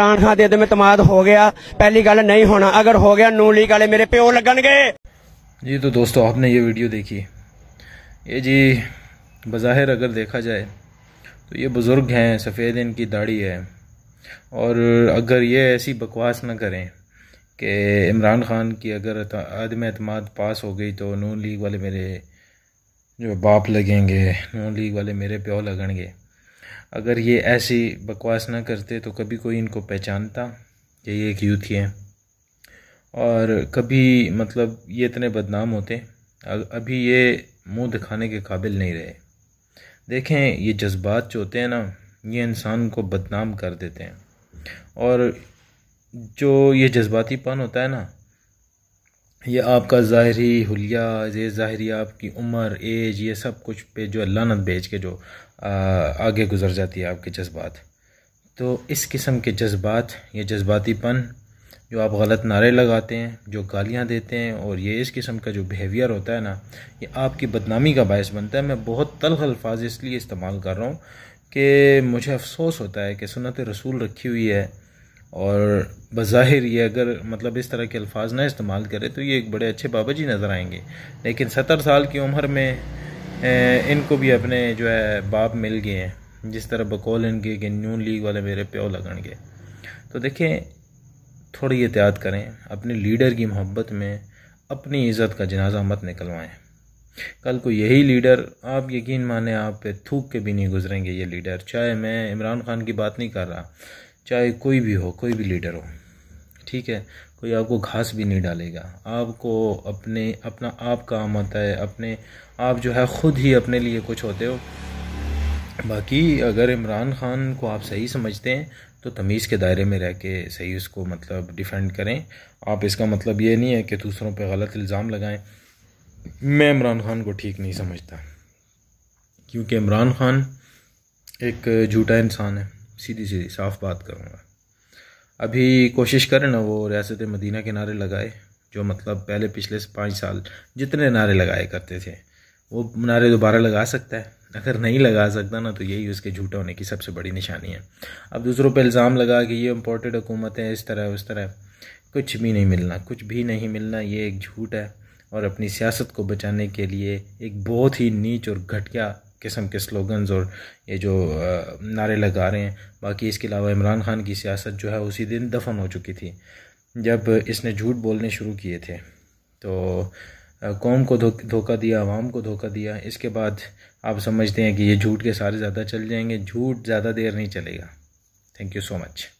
ਇਮਰਾਨ ਖਾਨ ਦੇ ਅਦਮ ਇਤਮਾਦ हो गया पहली गल नहीं होना अगर हो गया नू लीग वाले मेरे प्यो लगन गए जी तो दोस्तों आपने ये वीडियो देखी ये जी बज़ाहिर अगर देखा जाए तो ये बुज़ुर्ग हैं सफ़ेद इनकी दाढ़ी है और अगर ये ऐसी बकवास ना करें कि इमरान ख़ान की अगर आदम अतमाद पास हो गई तो नून लीग वाले मेरे जो बाप लगेंगे नून लीग वाले मेरे प्यो लगेंगे अगर ये ऐसी बकवास ना करते तो कभी कोई इनको पहचानता ये एक यूथ ही है और कभी मतलब ये इतने बदनाम होते अभी ये मुंह दिखाने के काबिल नहीं रहे देखें ये जज्बात जो होते हैं ना ये इंसान को बदनाम कर देते हैं और जो ये जज्बातीपन होता है ना ये आपका ज़ाहरी हुलिया ये ज़ाहरी आपकी उम्र एज ये सब कुछ पे जो लानत भेज के जो आ, आगे गुजर जाती है आपके जज्बात तो इस किस्म के जज्बात ये जज्बातीपन जो आप गलत नारे लगाते हैं जो गालियाँ देते हैं और ये इस किस्म का जो बिहेवियर होता है ना ये आपकी बदनामी का बायस बनता है मैं बहुत तलख अल्फाज इसलिए इस्तेमाल कर रहा हूँ कि मुझे अफसोस होता है कि सुनत रसूल रखी हुई है और बज़ाहिर ये अगर मतलब इस तरह के अल्फाज ना इस्तेमाल करें तो ये एक बड़े अच्छे बाबा जी नज़र आएंगे लेकिन सत्तर साल की उम्र में इनको भी अपने जो है बाप मिल गए हैं जिस तरह बकौल इनके कि न्यू लीग वाले मेरे प्यो गए तो देखें थोड़ी एहतियात करें अपने लीडर की मोहब्बत में अपनी इज़्ज़त का जनाजा मत निकलवाएं कल को यही लीडर आप यकीन माने आप पे थूक के भी नहीं गुजरेंगे ये लीडर चाहे मैं इमरान खान की बात नहीं कर रहा चाहे कोई भी हो कोई भी लीडर हो ठीक है कोई आपको घास भी नहीं डालेगा आपको अपने अपना आप काम आता है अपने आप जो है ख़ुद ही अपने लिए कुछ होते हो बाकी अगर इमरान ख़ान को आप सही समझते हैं तो तमीज़ के दायरे में रह के सही उसको मतलब डिफेंड करें आप इसका मतलब ये नहीं है कि दूसरों पे गलत इल्ज़ाम लगाएं मैं इमरान ख़ान को ठीक नहीं समझता क्योंकि इमरान ख़ान एक झूठा इंसान है सीधी सीधी साफ बात करूँगा अभी कोशिश करें ना वो रियासत मदीना के नारे लगाए जो मतलब पहले पिछले पाँच साल जितने नारे लगाए करते थे वो नारे दोबारा लगा सकता है अगर नहीं लगा सकता ना तो यही उसके झूठा होने की सबसे बड़ी निशानी है अब दूसरों पर इल्ज़ाम लगा कि ये इम्पोर्टेड हुकूमत है इस तरह उस तरह कुछ भी नहीं मिलना कुछ भी नहीं मिलना ये एक झूठ है और अपनी सियासत को बचाने के लिए एक बहुत ही नीच और घटिया किस्म के स्लोगन्स और ये जो नारे लगा रहे हैं बाकी इसके अलावा इमरान खान की सियासत जो है उसी दिन दफन हो चुकी थी जब इसने झूठ बोलने शुरू किए थे तो कौम को धोखा दिया आवाम को धोखा दिया इसके बाद आप समझते हैं कि ये झूठ के सारे ज़्यादा चल जाएंगे झूठ ज़्यादा देर नहीं चलेगा थैंक यू सो मच